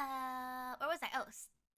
Uh, where was I? Oh,